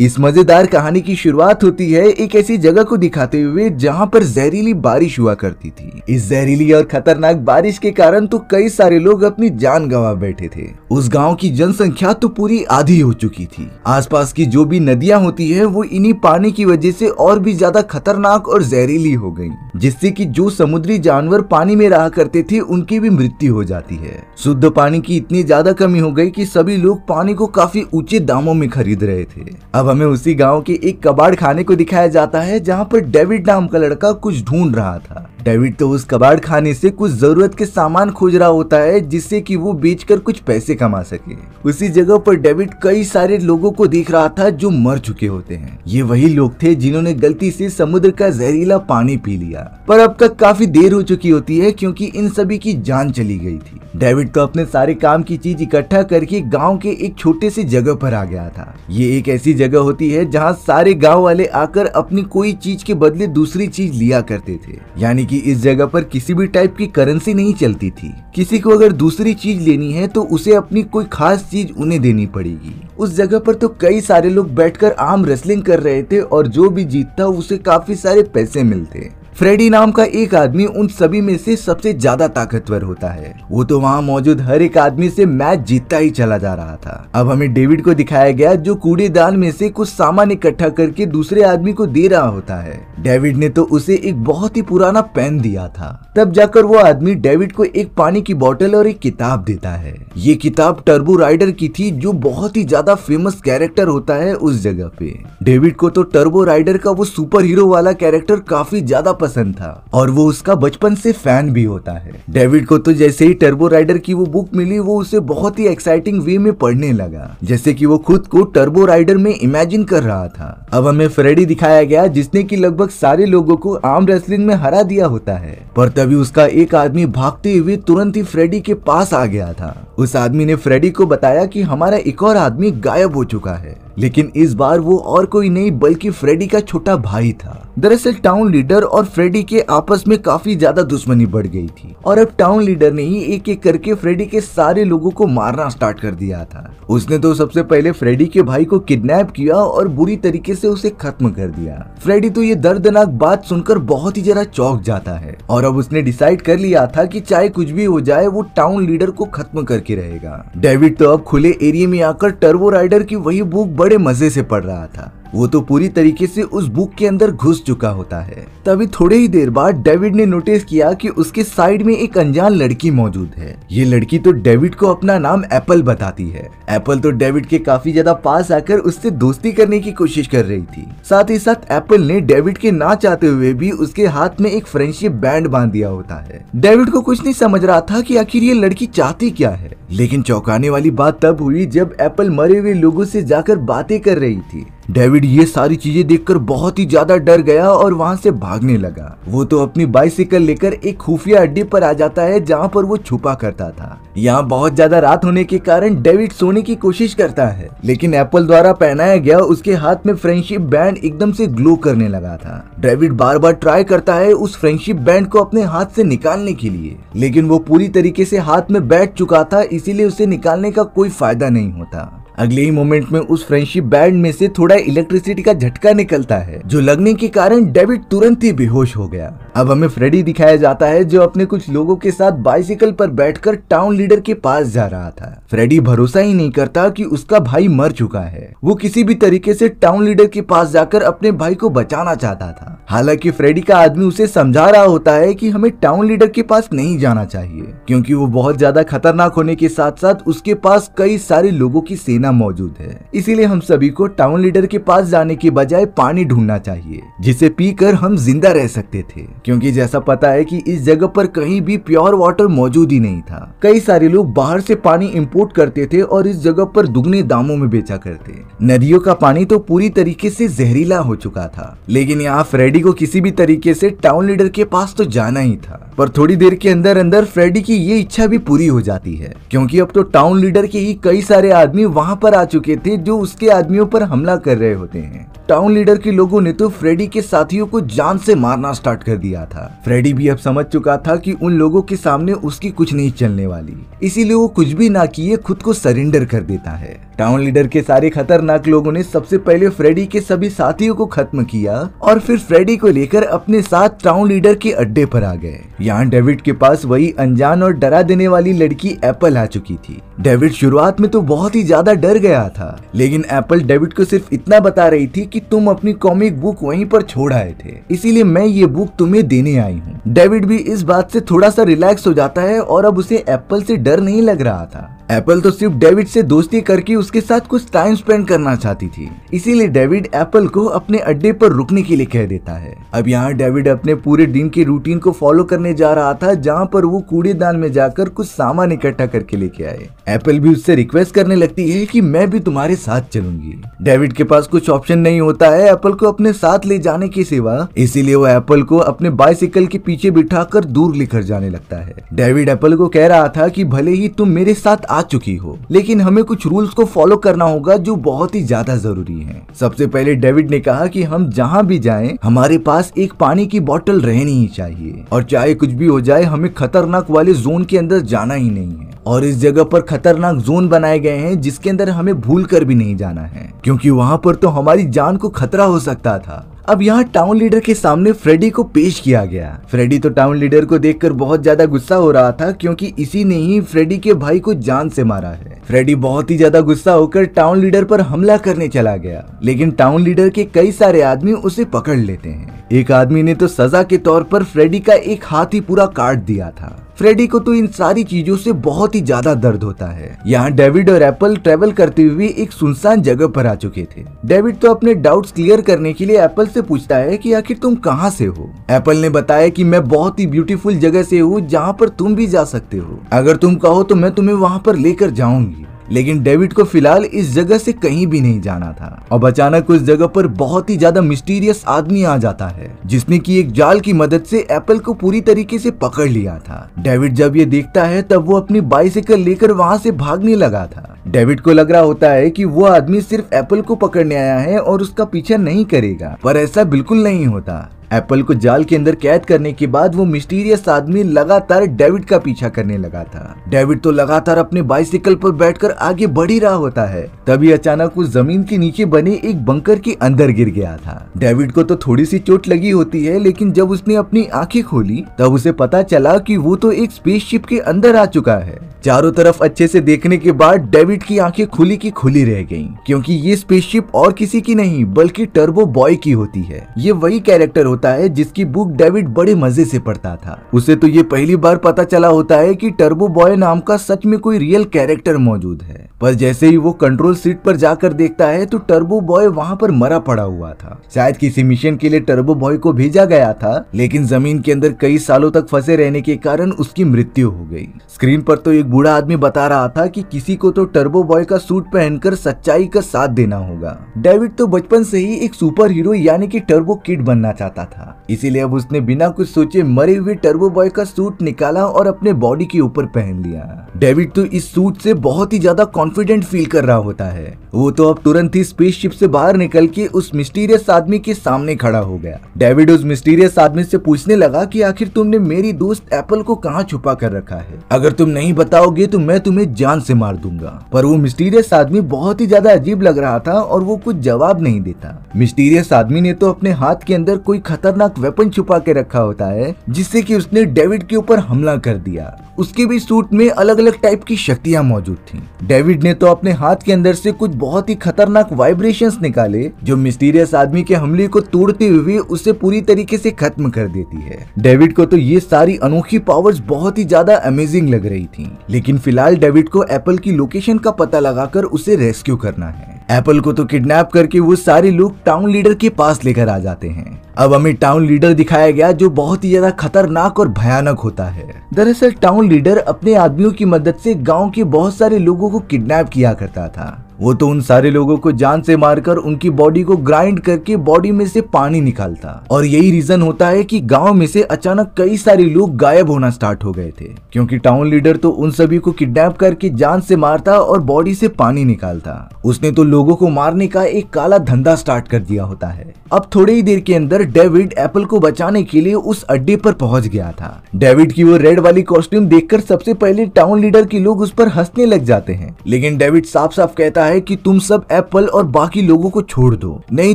इस मजेदार कहानी की शुरुआत होती है एक ऐसी जगह को दिखाते हुए जहाँ पर जहरीली बारिश हुआ करती थी इस जहरीली और खतरनाक बारिश के कारण तो कई सारे लोग अपनी जान गंवा बैठे थे उस गांव की जनसंख्या तो पूरी आधी हो चुकी थी आसपास की जो भी नदियाँ होती है वो इन्हीं पानी की वजह से और भी ज्यादा खतरनाक और जहरीली हो गयी जिससे की जो समुद्री जानवर पानी में रहा करते थे उनकी भी मृत्यु हो जाती है शुद्ध पानी की इतनी ज्यादा कमी हो गयी की सभी लोग पानी को काफी ऊंचे दामों में खरीद रहे थे अब हमें उसी गांव के एक कबाड़ खाने को दिखाया जाता है जहां पर डेविड नाम का लड़का कुछ ढूंढ रहा था डेविड तो उस कबाड़ खाने से कुछ जरूरत के सामान खोज रहा होता है जिससे कि वो बेचकर कुछ पैसे कमा सके उसी जगह पर डेविड कई सारे लोगों को देख रहा था जो मर चुके होते हैं ये वही लोग थे जिन्होंने गलती से समुद्र का जहरीला पानी पी लिया पर अब तक काफी देर हो चुकी होती है क्योंकि इन सभी की जान चली गई थी डेविड तो अपने सारे काम की चीज इकट्ठा करके गाँव के एक छोटे से जगह पर आ गया था ये एक ऐसी जगह जगह होती है जहाँ सारे गाँव वाले आकर अपनी कोई चीज के बदले दूसरी चीज लिया करते थे यानी की इस जगह पर किसी भी टाइप की करेंसी नहीं चलती थी किसी को अगर दूसरी चीज लेनी है तो उसे अपनी कोई खास चीज उन्हें देनी पड़ेगी उस जगह पर तो कई सारे लोग बैठकर आम रेसलिंग कर रहे थे और जो भी जीतता उसे काफी सारे पैसे मिलते फ्रेडी नाम का एक आदमी उन सभी में से सबसे ज्यादा ताकतवर होता है वो तो वहाँ मौजूद हर एक आदमी से मैच जीतता ही चला जा रहा था अब हमें डेविड को दिखाया गया जो कूड़ेदान में से कुछ सामान इकट्ठा करके दूसरे आदमी को दे रहा होता है डेविड ने तो उसे एक बहुत ही पुराना पेन दिया था तब जाकर वो आदमी डेविड को एक पानी की बोतल और एक किताब देता है ये किताब टर्बो राइडर की थी जो बहुत ही ज्यादा फेमस कैरेक्टर होता है उस जगह पे डेविड को तो टर्बो राइडर का वो सुपर हीरो वाला कैरेक्टर काफी ज्यादा पसंद था और वो उसका बचपन से फैन भी होता है डेविड को तो जैसे ही टर्बो राइडर की वो बुक मिली वो उसे बहुत ही एक्साइटिंग वे में पढ़ने लगा जैसे कि वो खुद को टर्बो राइडर में इमेजिन कर रहा था अब हमें फ्रेडी दिखाया गया जिसने की लगभग सारे लोगों को आर्म रेसलिंग में हरा दिया होता है पर तभी उसका एक आदमी भागते हुए तुरंत ही फ्रेडी के पास आ गया था उस आदमी ने फ्रेडी को बताया कि हमारा एक और आदमी गायब हो चुका है लेकिन इस बार वो और कोई नहीं बल्कि फ्रेडी का छोटा भाई था दरअसल टाउन लीडर और फ्रेडी के आपस में काफी ज्यादा दुश्मनी बढ़ गई थी और अब टाउन लीडर ने ही एक एक करके फ्रेडी के सारे लोगों को मारना स्टार्ट कर दिया था उसने तो सबसे पहले फ्रेडी के भाई को किडनैप किया और बुरी तरीके से उसे खत्म कर दिया फ्रेडी तो ये दर्दनाक बात सुनकर बहुत ही जरा चौक जाता है और अब उसने डिसाइड कर लिया था की चाहे कुछ भी हो जाए वो टाउन लीडर को खत्म करके रहेगा डेविड तो अब खुले एरिया में आकर टर्बो राइडर की वही बुक बड़े मजे से पढ़ रहा था वो तो पूरी तरीके से उस बुक के अंदर घुस चुका होता है तभी थोड़े ही देर बाद डेविड ने नोटिस किया कि उसके साइड में एक अनजान लड़की मौजूद है ये लड़की तो डेविड को अपना नाम एप्पल बताती है एप्पल तो डेविड के काफी ज्यादा पास आकर उससे दोस्ती करने की कोशिश कर रही थी साथ ही साथ एप्पल ने डेविड के ना चाहते हुए भी उसके हाथ में एक फ्रेंडशिप बैंड बांध दिया होता है डेविड को कुछ नहीं समझ रहा था की आखिर ये लड़की चाहती क्या है लेकिन चौंकाने वाली बात तब हुई जब एप्पल मरे हुए लोगों से जाकर बातें कर रही थी डेविड रेड ये सारी चीजें देखकर बहुत ही ज्यादा डर गया और वहाँ से भागने लगा वो तो अपनी बाइसिकल लेकर एक खुफिया अड्डे पर आ जाता है जहाँ पर वो छुपा करता था यहाँ बहुत ज्यादा रात होने के कारण डेविड सोने की कोशिश करता है लेकिन एप्पल द्वारा पहनाया गया उसके हाथ में फ्रेंडशिप बैंड एकदम से ग्लो करने लगा था डेविड बार बार ट्राई करता है उस फ्रेंडशिप बैंड को अपने हाथ से निकालने के लिए लेकिन वो पूरी तरीके से हाथ में बैठ चुका था इसीलिए उसे निकालने का कोई फायदा नहीं होता अगले ही मोमेंट में उस फ्रेंडशिप बैंड में से थोड़ा इलेक्ट्रिसिटी का झटका निकलता है जो लगने के कारण डेविड तुरंत ही बेहोश हो गया अब हमें फ्रेडी दिखाया जाता है जो अपने कुछ लोगों के साथ बाइसिकल पर बैठकर टाउन लीडर के पास जा रहा था फ्रेडी भरोसा ही नहीं करता कि उसका भाई मर चुका है वो किसी भी तरीके से टाउन लीडर के पास जाकर अपने भाई को बचाना चाहता था हालांकि फ्रेडी का आदमी उसे समझा रहा होता है की हमें टाउन लीडर के पास नहीं जाना चाहिए क्यूँकी वो बहुत ज्यादा खतरनाक होने के साथ साथ उसके पास कई सारे लोगों की सेना योजना मौजूद है इसीलिए हम सभी को टाउन लीडर के पास जाने के बजाय पानी ढूंढना चाहिए जिसे पीकर हम जिंदा रह सकते थे क्योंकि जैसा पता है कि इस जगह पर कहीं भी प्योर वाटर मौजूद ही नहीं था कई सारे लोग बाहर से पानी इम्पोर्ट करते थे और इस जगह पर दुगने दामों में बेचा करते नदियों का पानी तो पूरी तरीके से जहरीला हो चुका था लेकिन यहाँ फ्रेडी को किसी भी तरीके से टाउन लीडर के पास तो जाना ही था पर थोड़ी देर के अंदर अंदर फ्रेडी की ये इच्छा भी पूरी हो जाती है क्योंकि अब तो टाउन लीडर के ही कई सारे आदमी वहाँ यहाँ पर आ चुके थे जो उसके आदमियों पर हमला कर रहे होते हैं टाउन लीडर के लोगों ने तो फ्रेडी के साथियों को जान से मारना स्टार्ट कर दिया था फ्रेडी भी अब समझ चुका था कि उन लोगों के सामने उसकी कुछ नहीं चलने वाली इसीलिए वो कुछ भी ना किए खुद को सरेंडर कर देता है टाउन लीडर के सारे खतरनाक लोगों ने सबसे पहले फ्रेडी के सभी साथियों को खत्म किया और फिर फ्रेडी को लेकर अपने साथ टाउन लीडर के अड्डे पर आ गए यहाँ डेविड के पास वही अनजान और डरा देने वाली लड़की एप्पल आ चुकी थी डेविड शुरुआत में तो बहुत ही ज्यादा डर गया था लेकिन एप्पल डेविड को सिर्फ इतना बता रही थी कि तुम अपनी कॉमिक बुक वहीं पर छोड़ आए थे इसीलिए मैं ये बुक तुम्हें देने आई हूँ डेविड भी इस बात से थोड़ा सा रिलैक्स हो जाता है और अब उसे एप्पल से डर नहीं लग रहा था एप्पल तो सिर्फ डेविड से दोस्ती करके उसके साथ कुछ टाइम स्पेंड करना चाहती थी इसीलिए डेविड एप्पल को अपने अड्डे पर रुकने के लिए कह देता है अब यहाँ डेविड अपने पूरे दिन के रूटीन को फॉलो करने जा रहा था जहाँ पर वो कूड़ेदान में जाकर कुछ सामान इकट्ठा करके लेके आए एप्पल भी उससे रिक्वेस्ट करने लगती है की मैं भी तुम्हारे साथ चलूंगी डेविड के पास कुछ ऑप्शन नहीं होता है एप्पल को अपने साथ ले जाने के सिवा इसीलिए वो एप्पल को अपने बाइसिकल के पीछे बिठा दूर लेकर जाने लगता है डेविड एप्पल को कह रहा था की भले ही तुम मेरे साथ आ चुकी हो लेकिन हमें कुछ रूल्स को फॉलो करना होगा जो बहुत ही ज्यादा जरूरी है सबसे पहले डेविड ने कहा कि हम जहाँ भी जाएं हमारे पास एक पानी की बॉटल रहनी ही चाहिए और चाहे कुछ भी हो जाए हमें खतरनाक वाले जोन के अंदर जाना ही नहीं है और इस जगह पर खतरनाक जोन बनाए गए हैं जिसके अंदर हमें भूल कर भी नहीं जाना है क्योंकि वहाँ पर तो हमारी जान को खतरा हो सकता था अब यहाँ टाउन लीडर के सामने फ्रेडी को पेश किया गया फ्रेडी तो टाउन लीडर को देखकर बहुत ज्यादा गुस्सा हो रहा था क्योंकि इसी ने ही फ्रेडी के भाई को जान से मारा है फ्रेडी बहुत ही ज्यादा गुस्सा होकर टाउन लीडर पर हमला करने चला गया लेकिन टाउन लीडर के कई सारे आदमी उसे पकड़ लेते हैं एक आदमी ने तो सजा के तौर पर फ्रेडी का एक हाथ ही पूरा काट दिया था फ्रेडी को तो इन सारी चीजों से बहुत ही ज्यादा दर्द होता है यहाँ डेविड और एप्पल ट्रेवल करते हुए एक सुनसान जगह पर आ चुके थे डेविड तो अपने डाउट्स क्लियर करने के लिए एप्पल से पूछता है कि आखिर तुम कहाँ से हो एप्पल ने बताया कि मैं बहुत ही ब्यूटीफुल जगह से हूँ जहाँ पर तुम भी जा सकते हो अगर तुम कहो तो मैं तुम्हें वहाँ पर लेकर जाऊंगी लेकिन डेविड को फिलहाल इस जगह से कहीं भी नहीं जाना था अब अचानक उस जगह पर बहुत ही ज्यादा मिस्टीरियस आदमी आ जाता है जिसने की एक जाल की मदद से एप्पल को पूरी तरीके से पकड़ लिया था डेविड जब ये देखता है तब वो अपनी बाइसिकल लेकर वहाँ से भागने लगा था डेविड को लग रहा होता है कि वो आदमी सिर्फ एप्पल को पकड़ने आया है और उसका पीछा नहीं करेगा पर ऐसा बिल्कुल नहीं होता एप्पल को जाल के अंदर कैद करने के बाद वो मिस्टीरियस आदमी लगातार डेविड का पीछा करने लगा था डेविड तो लगातार अपने बाइसिकल पर बैठकर आगे बढ़ ही रहा होता है तभी अचानक वो जमीन के नीचे बने एक बंकर के अंदर गिर गया था डेविड को तो थोड़ी सी चोट लगी होती है लेकिन जब उसने अपनी आंखें खोली तब उसे पता चला की वो तो एक स्पेस के अंदर आ चुका है चारों तरफ अच्छे से देखने के बाद डेविड की आंखें खुली की खुली रह गईं क्योंकि ये स्पेसशिप और किसी की नहीं बल्कि टर्बो बॉय की होती है ये वही कैरेक्टर होता है जिसकी बुक डेविड बड़े मजे से पढ़ता था उसे तो ये पहली बार पता चला होता है कि टर्बो बॉय नाम का सच में कोई रियल कैरेक्टर मौजूद है पर जैसे ही वो कंट्रोल सीट पर जाकर देखता है तो टर्बो बॉय वहाँ पर मरा पड़ा हुआ था शायद किसी मिशन के लिए टर्बो बॉय को भेजा गया था लेकिन जमीन के अंदर कई सालों तक फंसे रहने के कारण उसकी मृत्यु हो गई स्क्रीन पर तो एक बूढ़ा आदमी बता रहा था कि किसी को तो टर्बो बॉय का सूट पहनकर सच्चाई का साथ देना होगा डेविड तो बचपन से ही एक सुपर हीरो यानी कि टर्बो किट बनना चाहता था इसीलिए अब उसने बिना कुछ सोचे मरे हुए टर्बो बॉय का सूट निकाला और अपने बॉडी के ऊपर पहन लिया डेविड तो इस सूट से बहुत ही ज्यादा कॉन्फिडेंट फील कर रहा होता है वो तो अब तुरंत ही स्पेसशिप से बाहर निकल के उस मिस्टीरियस आदमी के सामने खड़ा हो गया डेविड उस मिस्टीरियस आदमी से पूछने लगा कि आखिर तुमने मेरी दोस्त एप्पल को कहाँ छुपा कर रखा है अगर तुम नहीं बताओगे तो मैं तुम्हें जान से मार दूंगा पर वो मिस्टीरियस आदमी बहुत ही ज्यादा अजीब लग रहा था और वो कुछ जवाब नहीं देता मिस्टीरियस आदमी ने तो अपने हाथ के अंदर कोई खतरनाक साथ वेपन छुपा के रखा होता है जिससे कि उसने डेविड के ऊपर हमला कर दिया उसके भी सूट में अलग अलग टाइप की शक्तियां मौजूद थी डेविड ने तो अपने हाथ के अंदर से कुछ बहुत ही खतरनाक वाइब्रेशंस निकाले जो मिस्टीरियस आदमी के हमले को तोड़ते हुए उसे पूरी तरीके से खत्म कर देती है डेविड को तो ये सारी अनोखी पावर्स बहुत ही ज्यादा अमेजिंग लग रही थी लेकिन फिलहाल डेविड को एप्पल की लोकेशन का पता लगाकर उसे रेस्क्यू करना है एप्पल को तो किडनैप करके वो सारे लोग टाउन लीडर के पास लेकर आ जाते हैं अब हमें टाउन लीडर दिखाया गया जो बहुत ही ज्यादा खतरनाक और भयानक होता है दरअसल टाउन लीडर अपने आदमियों की मदद से गांव के बहुत सारे लोगों को किडनैप किया करता था वो तो उन सारे लोगों को जान से मारकर उनकी बॉडी को ग्राइंड करके बॉडी में से पानी निकालता और यही रीजन होता है कि गांव में से अचानक कई सारे लोग गायब होना स्टार्ट हो गए थे क्योंकि टाउन लीडर तो उन सभी को किडनैप करके जान से मारता और बॉडी से पानी निकालता उसने तो लोगों को मारने का एक काला धंधा स्टार्ट कर दिया होता है अब थोड़ी ही देर के अंदर डेविड एप्पल को बचाने के लिए उस अड्डे पर पहुंच गया था डेविड की वो रेड वाली कॉस्ट्यूम देखकर सबसे पहले टाउन लीडर के लोग उस पर हंसने लग जाते हैं लेकिन डेविड साफ साफ कहता गया है कि तुम सब एप्पल और बाकी लोगों को छोड़ दो नहीं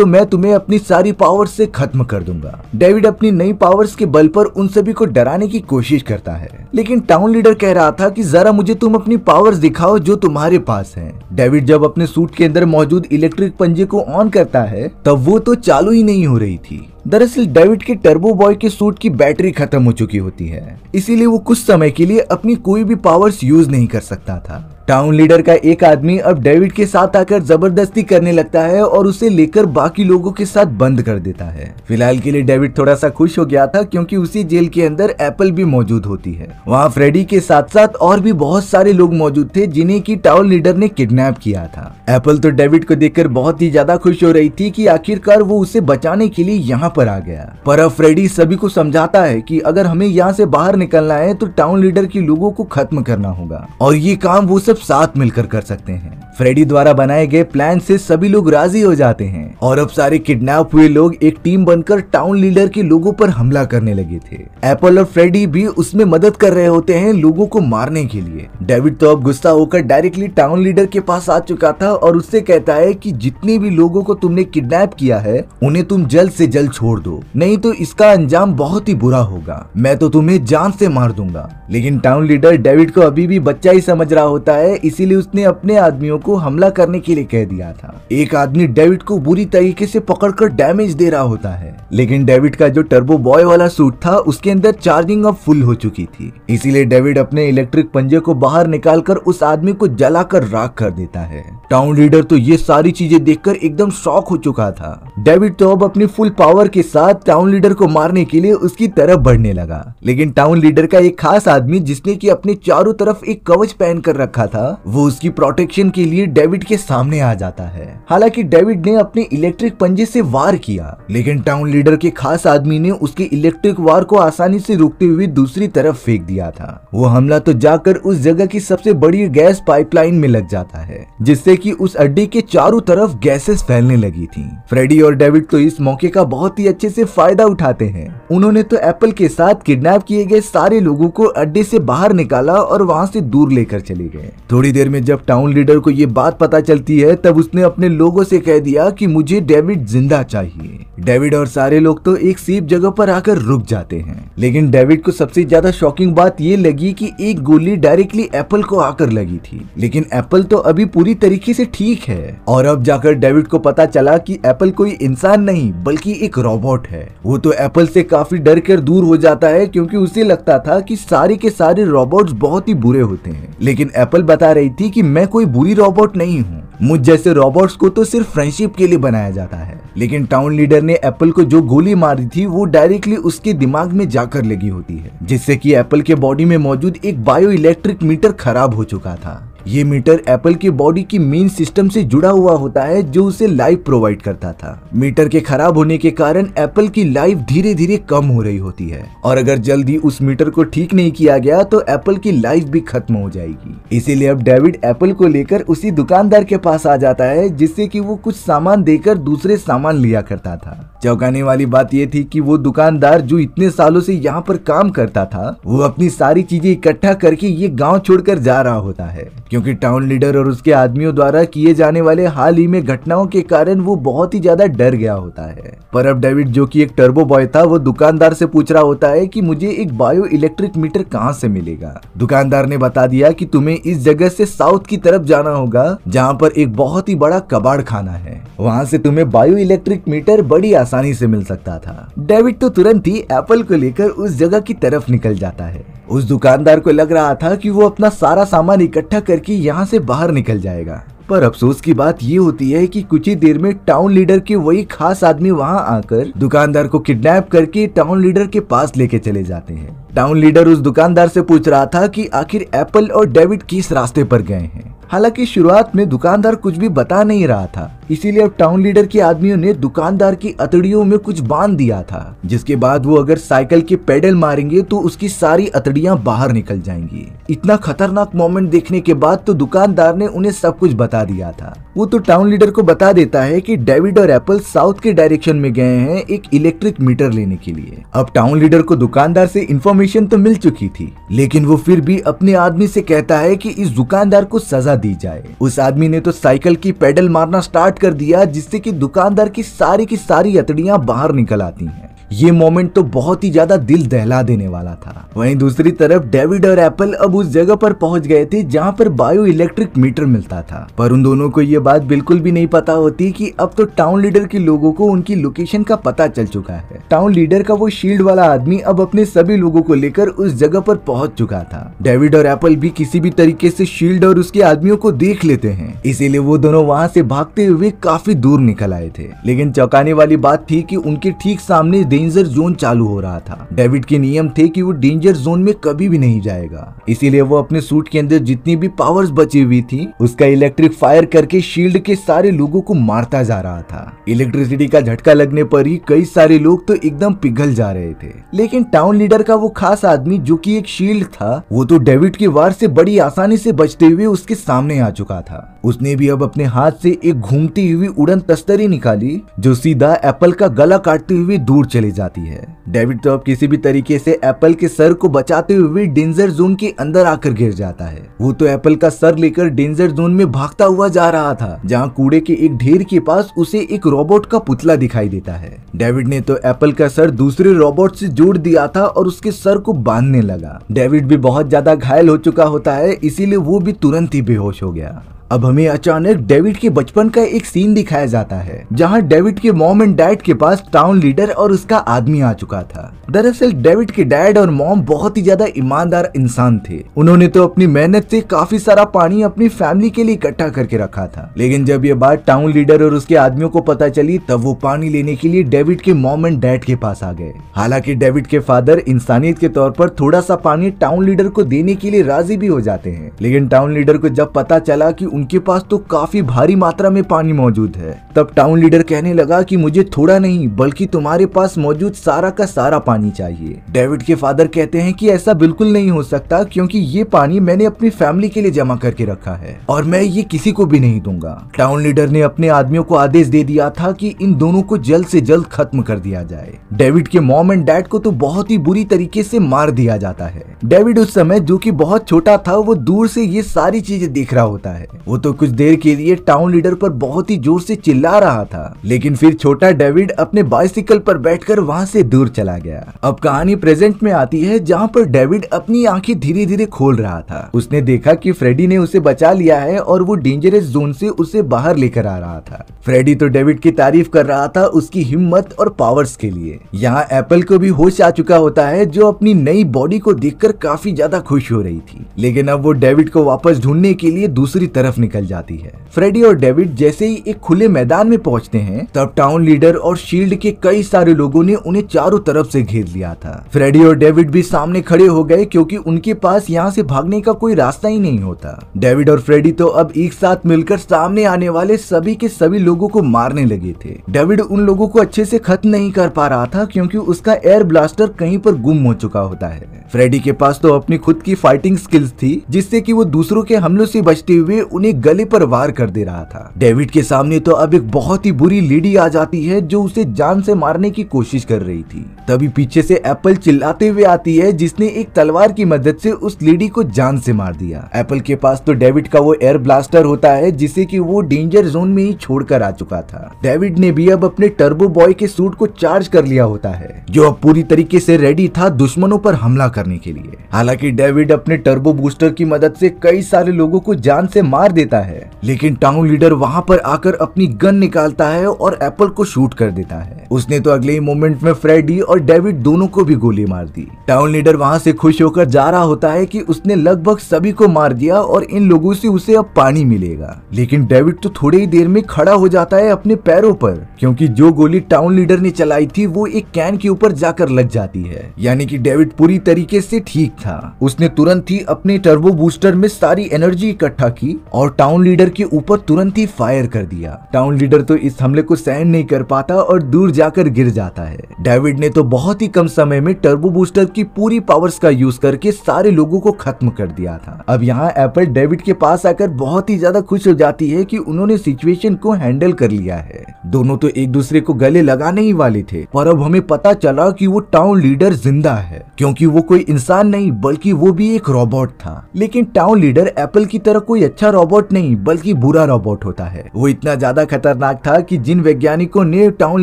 तो मैं तुम्हें अपनी सारी पावर से खत्म कर दूंगा डेविड अपनी नई पावर्स के बल पर उन सभी को डराने की कोशिश करता है लेकिन टाउन लीडर कह रहा था कि जरा मुझे तुम अपनी पावर्स दिखाओ जो तुम्हारे पास है डेविड जब अपने सूट के अंदर मौजूद इलेक्ट्रिक पंजे को ऑन करता है तब वो तो चालू ही नहीं हो रही थी दरअसल डेविड के टर्बो बॉय के सूट की बैटरी खत्म हो चुकी होती है इसीलिए वो कुछ समय के लिए अपनी कोई भी पावर्स यूज नहीं कर सकता था टाउन लीडर का एक आदमी अब डेविड के साथ आकर जबरदस्ती करने लगता है और उसे लेकर बाकी लोगों के साथ बंद कर देता है फिलहाल के लिए डेविड थोड़ा सा खुश हो गया था क्योंकि उसी जेल के अंदर एप्पल भी मौजूद होती है वहाँ फ्रेडी के साथ साथ और भी बहुत सारे लोग मौजूद थे जिन्हें की टाउन लीडर ने किडनैप किया था एप्पल तो डेविड को देखकर बहुत ही ज्यादा खुश हो रही थी की आखिरकार वो उसे बचाने के लिए यहाँ यहाँ पर आ गया पर अब फ्रेडी सभी को समझाता है कि अगर हमें यहाँ से बाहर निकलना है तो टाउन लीडर के लोगों को खत्म करना होगा और ये काम वो सब साथ मिलकर कर सकते हैं फ्रेडी द्वारा बनाए गए प्लान से सभी लोग राजी हो जाते हैं और अब सारे किडनैप हुए लोग एक टीम बनकर टाउन लीडर के लोगों पर हमला करने लगे थे एप्पल और फ्रेडी भी उसमें मदद कर रहे होते हैं लोगों को मारने के लिए डेविड तो अब गुस्सा होकर डायरेक्टली टाउन लीडर के पास आ चुका था और उससे कहता है कि जितने भी लोगों को तुमने किडनैप किया है उन्हें तुम जल्द से जल्द छोड़ दो नहीं तो इसका अंजाम बहुत ही बुरा होगा मैं तो तुम्हें जान से मार दूंगा लेकिन टाउन लीडर डेविड को अभी भी बच्चा ही समझ रहा होता है इसीलिए उसने अपने आदमियों को हमला करने के लिए कह दिया था एक आदमी डेविड को बुरी तरीके से पकड़कर डैमेज दे रहा होता है लेकिन डेविड का जो टर्बो बॉय वाला सूट था उसके अंदर चार्जिंग अब फुल हो चुकी थी इसीलिए डेविड अपने इलेक्ट्रिक पंजे को बाहर निकालकर उस आदमी को जलाकर राख कर देता है टाउन लीडर तो ये सारी चीजें देखकर एकदम शॉक हो चुका था डेविड तो अब अपनी फुल पावर के साथ टाउन लीडर को मारने के लिए उसकी तरफ बढ़ने लगा लेकिन टाउन लीडर का एक खास आदमी जिसने की अपने चारों तरफ एक कवच पहन कर रखा था वो उसकी प्रोटेक्शन के लिए डेविड के सामने आ जाता है हालांकि डेविड ने अपने इलेक्ट्रिक पंजे से वार किया लेकिन टाउन लीडर के खास आदमी ने उसके इलेक्ट्रिक वार को आसानी से रोकते हुए दूसरी तरफ फेंक दिया था वो हमला तो जाकर उस जगह की सबसे बड़ी गैस पाइपलाइन में लग जाता है जिससे कि उस अड्डे के चारों तरफ गैसेस फैलने लगी थी फ्रेडी और डेविड तो इस मौके का बहुत ही अच्छे से फायदा उठाते हैं उन्होंने तो एप्पल के साथ किडनैप किए गए सारे लोगों को अड्डे से बाहर निकाला और वहाँ से दूर लेकर चले गए थोड़ी देर में जब टाउन लीडर को ये बात पता चलती है तब उसने अपने लोगों से कह दिया कि मुझे डेविड जिंदा चाहिए डेविड और सारे लोग तो एक सेफ जगह पर आकर रुक जाते हैं लेकिन डेविड को सबसे ज्यादा शॉकिंग बात ये लगी कि एक गोली डायरेक्टली एप्पल को आकर लगी थी लेकिन एप्पल तो अभी पूरी तरीके से ठीक है और अब जाकर डेविड को पता चला कि एप्पल कोई इंसान नहीं बल्कि एक रोबोट है वो तो एप्पल से काफी डर कर दूर हो जाता है क्योंकि उसे लगता था कि सारे के सारे रोबोट बहुत ही बुरे होते हैं लेकिन एप्पल बता रही थी कि मैं कोई बुरी रोबोट नहीं हूँ मुझ जैसे रोबोट्स को तो सिर्फ फ्रेंडशिप के लिए बनाया जाता है लेकिन टाउन लीडर ने ने एप्पल को जो गोली मारी थी वो डायरेक्टली उसके दिमाग में जाकर लगी होती है जिससे कि एप्पल के बॉडी में मौजूद एक बायो इलेक्ट्रिक मीटर खराब हो चुका था ये मीटर एप्पल के बॉडी की मेन सिस्टम से जुड़ा हुआ होता है जो उसे लाइफ प्रोवाइड करता था मीटर के खराब होने के कारण एप्पल की लाइफ धीरे धीरे कम हो रही होती है और अगर जल्दी उस मीटर को ठीक नहीं किया गया तो एप्पल की लाइफ भी खत्म हो जाएगी इसीलिए अब डेविड एप्पल को लेकर उसी दुकानदार के पास आ जाता है जिससे की वो कुछ सामान देकर दूसरे सामान लिया करता था चौकाने वाली बात ये थी की वो दुकानदार जो इतने सालों से यहाँ पर काम करता था वो अपनी सारी चीजें इकट्ठा करके ये गाँव छोड़कर जा रहा होता है क्योंकि टाउन लीडर और उसके आदमियों द्वारा किए जाने वाले हाल ही में घटनाओं के कारण वो बहुत ही ज्यादा डर गया होता है पर अब डेविड जो कि एक टर्बो बॉय था वो दुकानदार से पूछ रहा होता है कि मुझे एक बायो इलेक्ट्रिक मीटर कहाँ से मिलेगा दुकानदार ने बता दिया कि तुम्हें इस जगह से साउथ की तरफ जाना होगा जहाँ पर एक बहुत ही बड़ा कबाड़ खाना है वहाँ से तुम्हें बायो इलेक्ट्रिक मीटर बड़ी आसानी से मिल सकता था डेविड तो तुरंत ही एप्पल को लेकर उस जगह की तरफ निकल जाता है उस दुकानदार को लग रहा था कि वो अपना सारा सामान इकट्ठा करके यहाँ से बाहर निकल जाएगा पर अफसोस की बात ये होती है कि कुछ ही देर में टाउन लीडर के वही खास आदमी वहाँ आकर दुकानदार को किडनैप करके टाउन लीडर के पास लेके चले जाते हैं टाउन लीडर उस दुकानदार से पूछ रहा था कि आखिर एप्पल और डेविड किस रास्ते पर गए हैं हालांकि शुरुआत में दुकानदार कुछ भी बता नहीं रहा था इसीलिए अब टाउन लीडर के आदमियों ने दुकानदार की अतड़ियों में कुछ बांध दिया था जिसके बाद वो अगर साइकिल के पेडल मारेंगे तो उसकी सारी अतड़ियां बाहर निकल जाएंगी इतना खतरनाक मोमेंट देखने के बाद तो दुकानदार ने उन्हें सब कुछ बता दिया था वो तो टाउन लीडर को बता देता है की डेविड और एप्पल साउथ के डायरेक्शन में गए हैं एक इलेक्ट्रिक मीटर लेने के लिए अब टाउन लीडर को दुकानदार से इन्फॉर्मेशन इन्फॉर्मेशन तो मिल चुकी थी लेकिन वो फिर भी अपने आदमी से कहता है कि इस दुकानदार को सजा दी जाए उस आदमी ने तो साइकिल की पैडल मारना स्टार्ट कर दिया जिससे कि दुकानदार की सारी की सारी अतड़ियां बाहर निकल आती हैं ये मोमेंट तो बहुत ही ज्यादा दिल दहला देने वाला था वहीं दूसरी तरफ डेविड और एप्पल अब उस जगह पर पहुंच गए थे जहां पर बायो इलेक्ट्रिक मीटर मिलता था पर उन दोनों को ये बात बिल्कुल भी नहीं पता होती कि अब तो टाउन लीडर के लोगों को उनकी लोकेशन का पता चल चुका है टाउन लीडर का वो शील्ड वाला आदमी अब अपने सभी लोगों को लेकर उस जगह पर पहुंच चुका था डेविड और एप्पल भी किसी भी तरीके से शील्ड और उसके आदमियों को देख लेते हैं इसीलिए वो दोनों वहाँ से भागते हुए काफी दूर निकल आए थे लेकिन चौंकाने वाली बात थी की उनके ठीक सामने डेंजर जोन चालू हो रहा था डेविड के नियम थे कि वो डेंजर जोन में कभी भी नहीं जाएगा इसीलिए वो अपने सूट के अंदर जितनी भी पावर्स बची हुई थी उसका इलेक्ट्रिक फायर करके शील्ड के सारे लोगों को मारता जा रहा था इलेक्ट्रिसिटी का झटका लगने पर ही कई सारे लोग तो एकदम पिघल जा रहे थे लेकिन टाउन लीडर का वो खास आदमी जो की एक शील्ड था वो तो डेविड के वार से बड़ी आसानी से बचते हुए उसके सामने आ चुका था उसने भी अब अपने हाथ से एक घूमती हुई उड़न तस्तरी निकाली जो सीधा एप्पल का गला काटते हुए दूर चली जाती है डेविड तो अब किसी भी तरीके से एप्पल के सर को बचाते हुए डेंजर जोन के अंदर आकर गिर जाता है वो तो एप्पल का सर लेकर डेंजर जोन में भागता हुआ जा रहा था जहाँ कूड़े के एक ढेर के पास उसे एक रोबोट का पुतला दिखाई देता है डेविड ने तो एप्पल का सर दूसरे रोबोट से जोड़ दिया था और उसके सर को बांधने लगा डेविड भी बहुत ज्यादा घायल हो चुका होता है इसीलिए वो भी तुरंत ही बेहोश हो गया अब हमें अचानक डेविड के बचपन का एक सीन दिखाया जाता है जहां डेविड के मॉम एंड डैड के पास टाउन लीडर और उसका आदमी आ चुका था दरअसल डेविड के डैड और मॉम बहुत ही ज्यादा ईमानदार इंसान थे उन्होंने तो अपनी मेहनत से काफी सारा पानी अपनी फैमिली के लिए इकट्ठा करके रखा था लेकिन जब ये बात टाउन लीडर और उसके आदमियों को पता चली तब वो पानी लेने के लिए डेविड के मॉम एंड डैड के पास आ गए हालांकि डेविड के फादर इंसानियत के तौर पर थोड़ा सा पानी टाउन लीडर को देने के लिए राजी भी हो जाते हैं लेकिन टाउन लीडर को जब पता चला की उनके पास तो काफी भारी मात्रा में पानी मौजूद है तब टाउन लीडर कहने लगा कि मुझे थोड़ा नहीं बल्कि तुम्हारे पास मौजूद सारा का सारा पानी चाहिए डेविड के फादर कहते हैं कि ऐसा बिल्कुल नहीं हो सकता क्योंकि ये पानी मैंने अपनी फैमिली के लिए जमा करके रखा है और मैं ये किसी को भी नहीं दूंगा टाउन लीडर ने अपने आदमियों को आदेश दे दिया था की इन दोनों को जल्द ऐसी जल्द खत्म कर दिया जाए डेविड के मॉम एंड डैड को तो बहुत ही बुरी तरीके ऐसी मार दिया जाता है डेविड उस समय जो की बहुत छोटा था वो दूर ऐसी ये सारी चीजें देख रहा होता है वो तो कुछ देर के लिए टाउन लीडर पर बहुत ही जोर से चिल्ला रहा था लेकिन फिर छोटा डेविड अपने बाइसिकल पर बैठकर वहाँ से दूर चला गया अब कहानी प्रेजेंट में आती है जहाँ पर डेविड अपनी आंखें धीरे धीरे खोल रहा था उसने देखा की फ्रेडी ने उसे बचा लिया है और वो डेंजरस जोन से उसे बाहर लेकर आ रहा था फ्रेडी तो डेविड की तारीफ कर रहा था उसकी हिम्मत और पावर्स के लिए यहाँ एप्पल को भी होश आ चुका होता है जो अपनी नई बॉडी को देखकर काफी ज्यादा खुश हो रही थी लेकिन अब वो डेविड को वापस ढूंढने के लिए दूसरी तरफ निकल जाती है फ्रेडी और डेविड जैसे ही एक खुले मैदान में पहुंचते हैं तब टाउन लीडर और शील्ड के कई सारे लोगों ने उन्हें चारों तरफ से घेर लिया था फ्रेडी और डेविड भी सामने खड़े हो गए क्योंकि उनके पास यहाँ से भागने का कोई रास्ता ही नहीं होता डेविड और फ्रेडी तो अब एक साथ मिलकर सामने आने वाले सभी के सभी लोगों को मारने लगे थे डेविड उन लोगों को अच्छे से खत्म नहीं कर पा रहा था क्योंकि उसका एयर ब्लास्टर कहीं पर गुम हो चुका होता है फ्रेडी के पास तो अपनी खुद की फाइटिंग स्किल्स थी जिससे कि वो दूसरों के हमलों से बचते हुए उन्हें अपने गले पर वार कर दे रहा था डेविड के सामने तो अब एक बहुत ही बुरी लेडी आ जाती है जो उसे जान से मारने की कोशिश कर रही थी तभी पीछे से एप्पल चिल्लाते हुए आती है जिसने एक तलवार की मदद से उस लेडी को जान से मार दिया एप्पल के पास तो डेविड का वो एयर ब्लास्टर होता है जिसे की वो डेंजर जोन में ही छोड़कर आ चुका था डेविड ने भी अब अपने टर्बो बॉय के सूट को चार्ज कर लिया होता है जो अब पूरी तरीके से रेडी था दुश्मनों पर हमला करने के लिए हालांकि डेविड अपने टर्बो बूस्टर की मदद से कई सारे लोगों को जान से मार मार देता है लेकिन टाउन लीडर वहाँ पर आकर अपनी गन निकालता है और एप्पल को शूट कर देता है उसने तो अगले ही मोमेंट में फ्रेडी और डेविड दोनों को भी गोली मार दी टाउन लीडर वहाँ से खुश होकर जा रहा होता है की उसने लगभग सभी को मार दिया और इन लोगों से उसे अब पानी मिलेगा लेकिन डेविड तो थोड़ी ही देर में खड़ा हो जाता है अपने पैरों पर क्योंकि जो गोली टाउन लीडर ने चलाई थी वो एक कैन के ऊपर जाकर लग जाती है यानी कि डेविड पूरी तरीके से ठीक था उसने तुरंत ही अपने टर्बो बूस्टर में सारी एनर्जी इकट्ठा की और टाउन लीडर के ऊपर तुरंत ही फायर कर दिया टाउन लीडर तो इस हमले को सहन नहीं कर पाता और दूर जाकर गिर जाता है डेविड ने तो बहुत ही कम समय में टर्बो बूस्टर की पूरी पावर्स का यूज करके सारे लोगों को खत्म कर दिया था अब यहाँ एप्पल डेविड के पास आकर बहुत ही ज्यादा खुश हो जाती है की उन्होंने सिचुएशन को हैंडल कर लिया है दोनों तो एक दूसरे को गले लगाने ही वाले थे पर अब हमें पता चला की वो टाउन लीडर जिंदा है क्योंकि वो कोई इंसान नहीं बल्कि वो भी एक रोबोट था लेकिन टाउन लीडर एप्पल की तरह कोई अच्छा रोबोट रोबोट नहीं बल्कि बुरा रोबोट होता है वो इतना ज्यादा खतरनाक था कि जिन वैज्ञानिकों ने टाउन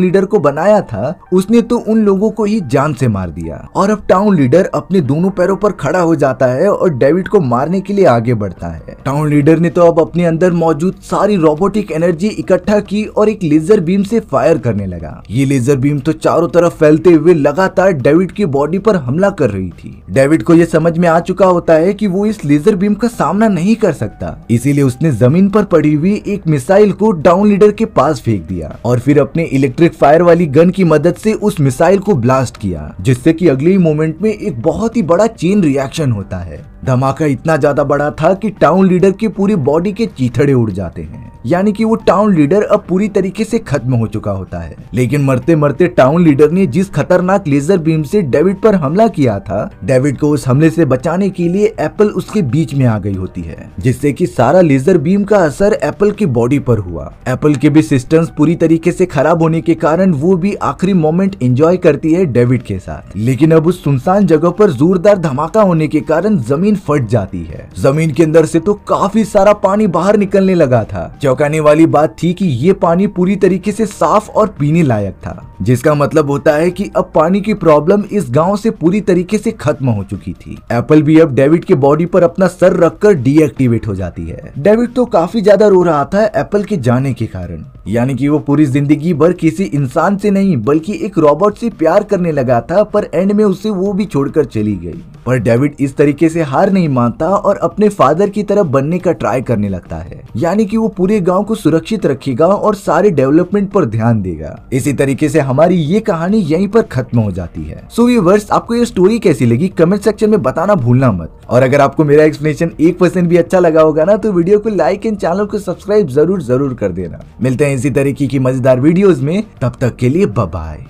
लीडर को बनाया था उसने तो उन लोगों को ही जान से मार दिया और अब टाउन लीडर अपने दोनों पैरों पर खड़ा हो जाता है और डेविड को मारने के लिए आगे बढ़ता है टाउन लीडर ने तो अब अपने अंदर मौजूद सारी रोबोटिक एनर्जी इकट्ठा की और एक लेजर बीम से फायर करने लगा ये लेजर बीम तो चारों तरफ फैलते हुए लगातार डेविड की बॉडी पर हमला कर रही थी डेविड को यह समझ में आ चुका होता है कि वो इस लेजर बीम का सामना नहीं कर सकता इसीलिए लिए उसने जमीन पर पड़ी हुई एक मिसाइल को डाउन लीडर के पास फेंक दिया और फिर अपने इलेक्ट्रिक फायर वाली गन की मदद से उस मिसाइल को ब्लास्ट किया जिससे कि अगले ही मोमेंट में एक बहुत ही बड़ा चेन रिएक्शन होता है धमाका इतना ज्यादा बड़ा था कि टाउन लीडर के पूरी बॉडी के चीथड़े उड़ जाते हैं यानी कि वो टाउन लीडर अब पूरी तरीके से खत्म हो चुका होता है लेकिन मरते मरते टाउन लीडर ने जिस खतरनाक लेजर बीम से डेविड पर हमला किया था डेविड को उस हमले से बचाने के लिए एप्पल उसके बीच में आ गई होती है जिससे कि सारा लेजर बीम का असर एप्पल की बॉडी पर हुआ एप्पल के भी सिस्टम पूरी तरीके से खराब होने के कारण वो भी आखिरी मोमेंट एंजॉय करती है डेविड के साथ लेकिन अब उस सुनसान जगह पर जोरदार धमाका होने के कारण जमीन फट जाती है जमीन के अंदर से तो काफी सारा पानी बाहर निकलने लगा था चौंकाने वाली बात थी कि ये पानी पूरी तरीके से साफ और पीने लायक था जिसका मतलब होता है कि अब पानी की प्रॉब्लम इस गांव से पूरी तरीके से खत्म हो चुकी थी एप्पल भी अब डेविड के बॉडी पर अपना सर रखकर डीएक्टिवेट हो जाती है डेविड तो काफी ज्यादा रो रहा था एप्पल के जाने के कारण यानी कि वो पूरी जिंदगी भर किसी इंसान से नहीं बल्कि एक रोबोट से प्यार करने लगा था पर एंड में उसे वो भी छोड़कर चली गई पर डेविड इस तरीके से हार नहीं मानता और अपने फादर की तरफ बनने का ट्राई करने लगता है यानी कि वो पूरे गांव को सुरक्षित रखेगा और सारे डेवलपमेंट पर ध्यान देगा इसी तरीके से हमारी ये कहानी यही पर खत्म हो जाती है सो ये वर्ष आपको ये स्टोरी कैसी लगी कमेंट सेक्शन में बताना भूलना मत और अगर आपको मेरा एक्सप्लेनेशन एक परसेंट भी अच्छा लगा होगा ना तो वीडियो को लाइक एंड चैनल को सब्सक्राइब जरूर जरूर कर देना मिलते हैं इसी तरीके की मजेदार वीडियोस में तब तक के लिए बाय